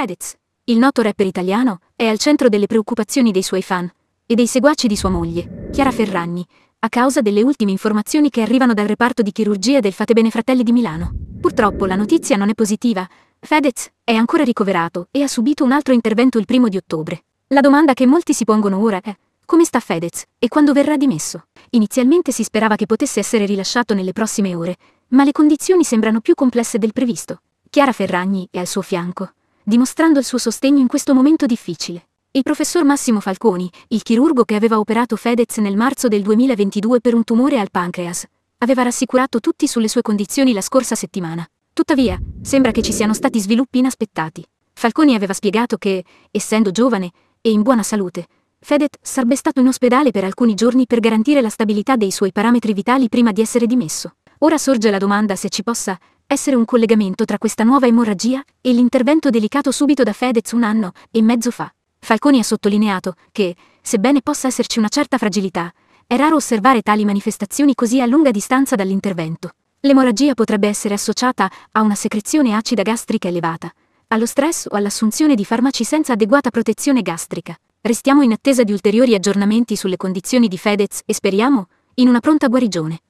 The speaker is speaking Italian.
Fedez, il noto rapper italiano, è al centro delle preoccupazioni dei suoi fan e dei seguaci di sua moglie, Chiara Ferragni, a causa delle ultime informazioni che arrivano dal reparto di chirurgia del Fatebene Fratelli di Milano. Purtroppo la notizia non è positiva. Fedez è ancora ricoverato e ha subito un altro intervento il primo di ottobre. La domanda che molti si pongono ora è come sta Fedez e quando verrà dimesso? Inizialmente si sperava che potesse essere rilasciato nelle prossime ore, ma le condizioni sembrano più complesse del previsto. Chiara Ferragni è al suo fianco dimostrando il suo sostegno in questo momento difficile. Il professor Massimo Falconi, il chirurgo che aveva operato Fedez nel marzo del 2022 per un tumore al pancreas, aveva rassicurato tutti sulle sue condizioni la scorsa settimana. Tuttavia, sembra che ci siano stati sviluppi inaspettati. Falconi aveva spiegato che, essendo giovane e in buona salute, Fedez sarebbe stato in ospedale per alcuni giorni per garantire la stabilità dei suoi parametri vitali prima di essere dimesso. Ora sorge la domanda se ci possa essere un collegamento tra questa nuova emorragia e l'intervento delicato subito da Fedez un anno e mezzo fa. Falconi ha sottolineato che, sebbene possa esserci una certa fragilità, è raro osservare tali manifestazioni così a lunga distanza dall'intervento. L'emorragia potrebbe essere associata a una secrezione acida gastrica elevata, allo stress o all'assunzione di farmaci senza adeguata protezione gastrica. Restiamo in attesa di ulteriori aggiornamenti sulle condizioni di Fedez e speriamo in una pronta guarigione.